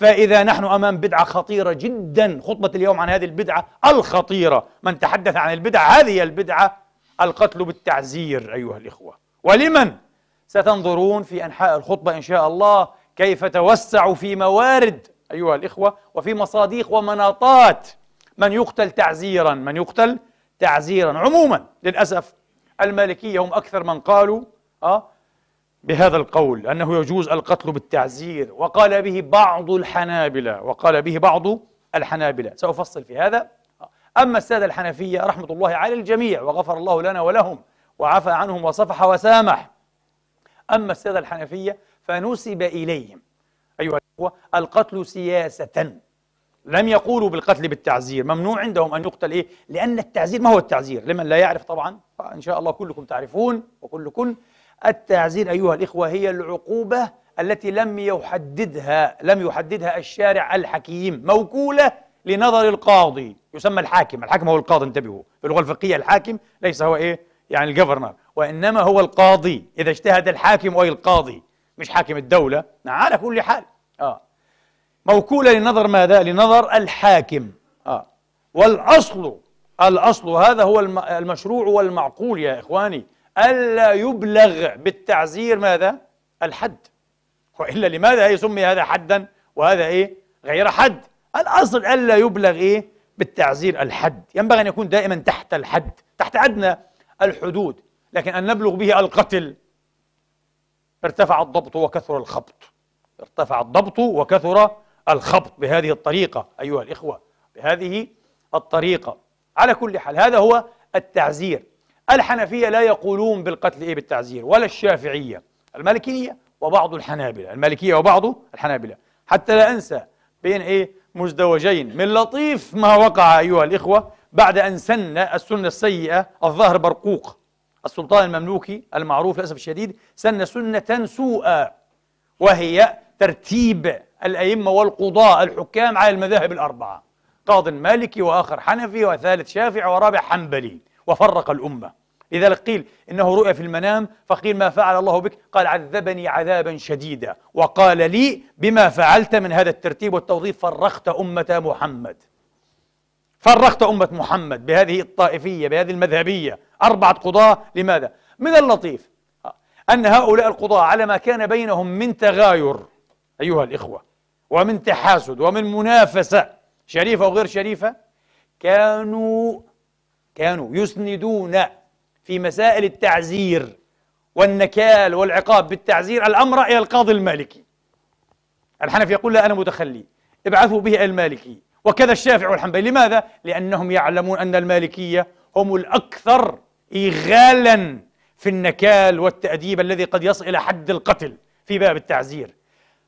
فإذا نحن أمام بدعة خطيرة جدا خطبة اليوم عن هذه البدعة الخطيرة من تحدث عن البدعة هذه البدعة القتل بالتعزير أيها الإخوة ولمن؟ ستنظرون في أنحاء الخطبة إن شاء الله كيف توسعوا في موارد أيها الإخوة وفي مصاديق ومناطات من يقتل تعزيرا من يقتل تعزيرا عموما للأسف المالكية هم أكثر من قالوا آه بهذا القول أنه يجوز القتل بالتعزير وقال به بعض الحنابلة وقال به بعض الحنابلة سأفصل في هذا أما السادة الحنفية رحمة الله على الجميع وغفر الله لنا ولهم وعفى عنهم وصفح وسامح أما السادة الحنفية فنسب إليهم أيها الأخوة القتل سياسة لم يقولوا بالقتل بالتعزير ممنوع عندهم أن يقتل إيه؟ لأن التعزير ما هو التعزير؟ لمن لا يعرف طبعا إن شاء الله كلكم تعرفون وكلكم التعزير أيها الإخوة هي العقوبة التي لم يحددها لم يحددها الشارع الحكيم موكولة لنظر القاضي يسمى الحاكم الحاكم هو القاضي انتبهوا في اللغة الفقهية الحاكم ليس هو إيه يعني الجفرنر وإنما هو القاضي إذا اجتهد الحاكم أي القاضي مش حاكم الدولة نعم، على كل حال آه موكولة لنظر ماذا؟ لنظر الحاكم آه. والأصل الأصل هذا هو المشروع والمعقول يا إخواني ألا يبلغ بالتعزير ماذا؟ الحد وإلا لماذا يسمي هذا حدا وهذا إيه؟ غير حد الأصل ألا يبلغ إيه؟ بالتعزير الحد ينبغي أن يكون دائما تحت الحد تحت أدنى الحدود لكن أن نبلغ به القتل ارتفع الضبط وكثر الخبط ارتفع الضبط وكثر الخبط بهذه الطريقة أيها الإخوة بهذه الطريقة على كل حال هذا هو التعزير الحنفية لا يقولون بالقتل إيه بالتعزير ولا الشافعية المالكية وبعض الحنابلة المالكية وبعض الحنابلة حتى لا أنسى بين إيه مزدوجين من لطيف ما وقع أيها الإخوة بعد أن سن السنة السيئة الظاهر برقوق السلطان المملوكي المعروف للأسف الشديد سن سنة سوءة وهي ترتيب الأئمة والقضاة الحكام على المذاهب الأربعة قاض مالكي وآخر حنفي وثالث شافعي ورابع حنبلي وفرق الأمة لذلك قيل إنه رؤيا في المنام فقيل ما فعل الله بك قال عذبني عذابا شديدا وقال لي بما فعلت من هذا الترتيب والتوظيف فرقت أمة محمد فرقت أمة محمد بهذه الطائفية بهذه المذهبية أربعة قضاة لماذا؟ من اللطيف أن هؤلاء القضاة على ما كان بينهم من تغاير أيها الإخوة ومن تحاسد ومن منافسة شريفة وغير شريفة كانوا كانوا يسندون في مسائل التعزير والنكال والعقاب بالتعزير الأمر إلى القاضي المالكي الحنفي يقول لا أنا متخلي ابعثوا به المالكي وكذا الشافعي والحنبلي لماذا؟ لأنهم يعلمون أن المالكية هم الأكثر إيغالا في النكال والتأديب الذي قد يصل إلى حد القتل في باب التعزير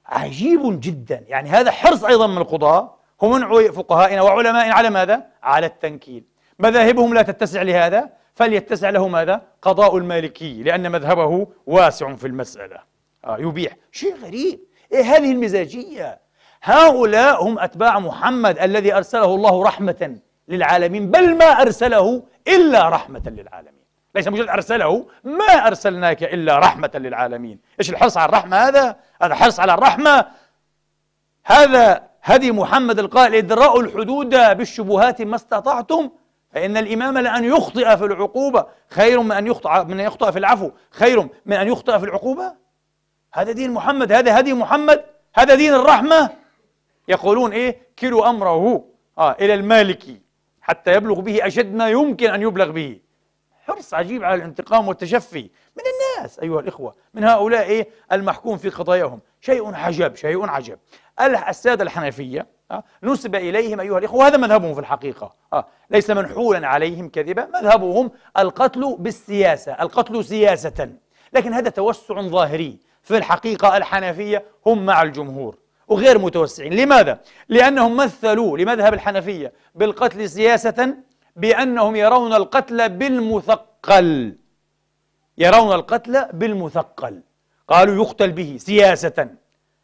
عجيب جدا يعني هذا حرص أيضا من القضاة ومنع فقهائنا وعلمائنا على ماذا؟ على التنكيل مذاهبهم لا تتسع لهذا فليتسع له ماذا؟ قضاء المالكي لأن مذهبه واسع في المسألة آه يبيح شيء غريب إيه هذه المزاجية هؤلاء هم أتباع محمد الذي أرسله الله رحمة للعالمين بل ما أرسله إلا رحمة للعالمين ليس مجرد أرسله ما أرسلناك إلا رحمة للعالمين إيش الحرص على الرحمة هذا؟ هذا حرص على الرحمة هذا هدي محمد القائل ادرأوا الحدود بالشبهات ما استطعتم فإن الإمام لأن يخطئ في العقوبة خير من أن يخطئ من أن يخطئ في العفو خير من أن يخطئ في العقوبة هذا دين محمد هذا هدي محمد هذا دين الرحمة يقولون إيه كلوا أمره آه إلى المالكي حتى يبلغ به أشد ما يمكن أن يبلغ به حرص عجيب على الانتقام والتشفي من الناس أيها الإخوة من هؤلاء إيه المحكوم في قضاياهم شيء عجب شيء عجب السادة الحنفية آه. نسب إليهم أيها الإخوة وهذا مذهبهم في الحقيقة آه. ليس منحولا عليهم كذبة مذهبهم القتل بالسياسة القتل سياسة لكن هذا توسع ظاهري في الحقيقة الحنفية هم مع الجمهور وغير متوسعين لماذا؟ لأنهم مثلوا لمذهب الحنفية بالقتل سياسة بأنهم يرون القتل بالمثقل يرون القتل بالمثقل قالوا يقتل به سياسة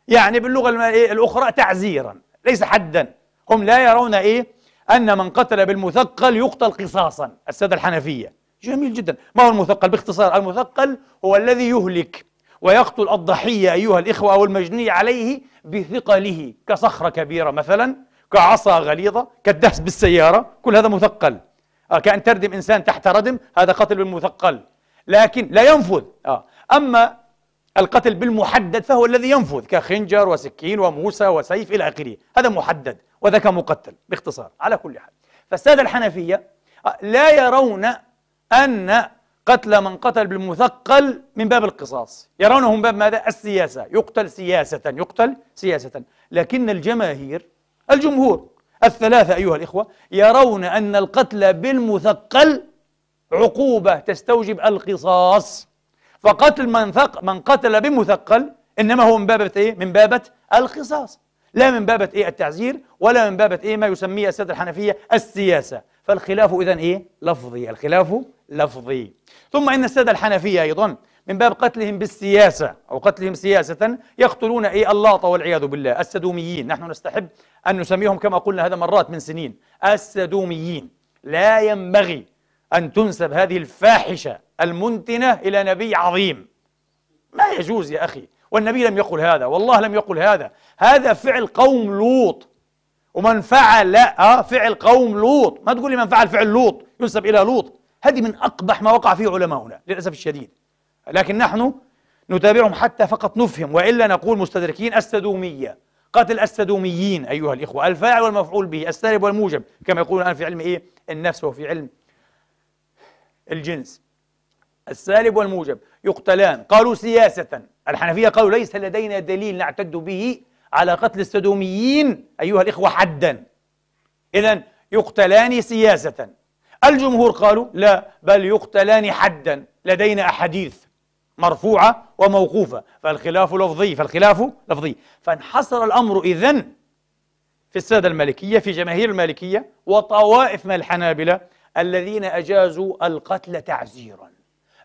يعني باللغة الأخرى تعزيرا ليس حدا هم لا يرون إيه أن من قتل بالمثقل يقتل قصاصا السادة الحنفية جميل جدا ما هو المثقل باختصار المثقل هو الذي يهلك ويقتل الضحية أيها الإخوة أو المجني عليه بثقله كصخرة كبيرة مثلا كعصا غليظة كالدهس بالسيارة كل هذا مثقل آه كأن تردم إنسان تحت ردم هذا قتل بالمثقل لكن لا ينفذ آه. أما القتل بالمحدد فهو الذي ينفذ كخنجر وسكين وموسى وسيف إلى آخره هذا محدد وذاك مقتل باختصار على كل حال فالسادة الحنفية آه، لا يرون أن قتل من قتل بالمثقل من باب القصاص يرونه من باب ماذا؟ السياسة يقتل سياسة يقتل سياسة لكن الجماهير الجمهور الثلاثة أيها الإخوة يرون أن القتل بالمثقل عقوبة تستوجب القصاص فقتل من ثق من قتل بمثقل انما هو من باب ايه؟ من باب القصاص لا من بابه ايه التعزير ولا من بابه ايه ما يسميه الساده الحنفيه السياسه فالخلاف اذا ايه؟ لفظي الخلاف لفظي ثم ان الساده الحنفيه ايضا من باب قتلهم بالسياسة أو قتلهم سياسة يقتلون إيه اللاط والعياذ بالله السدوميين نحن نستحب أن نسميهم كما قلنا هذا مرات من سنين السدوميين لا ينبغي أن تنسب هذه الفاحشة المنتنة إلى نبي عظيم ما يجوز يا أخي والنبي لم يقل هذا والله لم يقل هذا هذا فعل قوم لوط ومن فعل أه فعل قوم لوط ما تقول لي من فعل فعل لوط ينسب إلى لوط هذه من أقبح ما وقع فيه علماؤنا للأسف الشديد لكن نحن نتابعهم حتى فقط نفهم وإلا نقول مستدركين السدومية قتل السدوميين أيها الإخوة الفاعل والمفعول به السالب والموجب كما يقولون الآن في علم إيه النفس وفي علم الجنس السالب والموجب يقتلان قالوا سياسة الحنفية قالوا ليس لدينا دليل نعتد به على قتل السدوميين أيها الإخوة حدا إذا يقتلان سياسة الجمهور قالوا لا بل يقتلان حدا لدينا أحاديث مرفوعة وموقوفة فالخلاف لفظي فالخلاف لفظي فانحصر الأمر إذن في السادة المالكية في جماهير المالكية وطوائف من الحنابلة الذين أجازوا القتل تعزيرا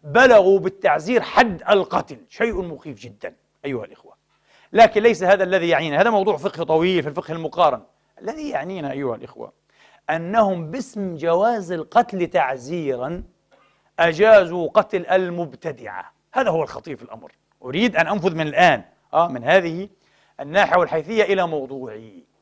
بلغوا بالتعزير حد القتل شيء مخيف جدا أيها الإخوة لكن ليس هذا الذي يعنينا هذا موضوع فقه طويل في الفقه المقارن الذي يعنينا أيها الإخوة أنهم باسم جواز القتل تعزيرا أجازوا قتل المبتدعة هذا هو الخطير في الأمر أريد أن أنفذ من الآن آه من هذه الناحية والحيثية إلى موضوعي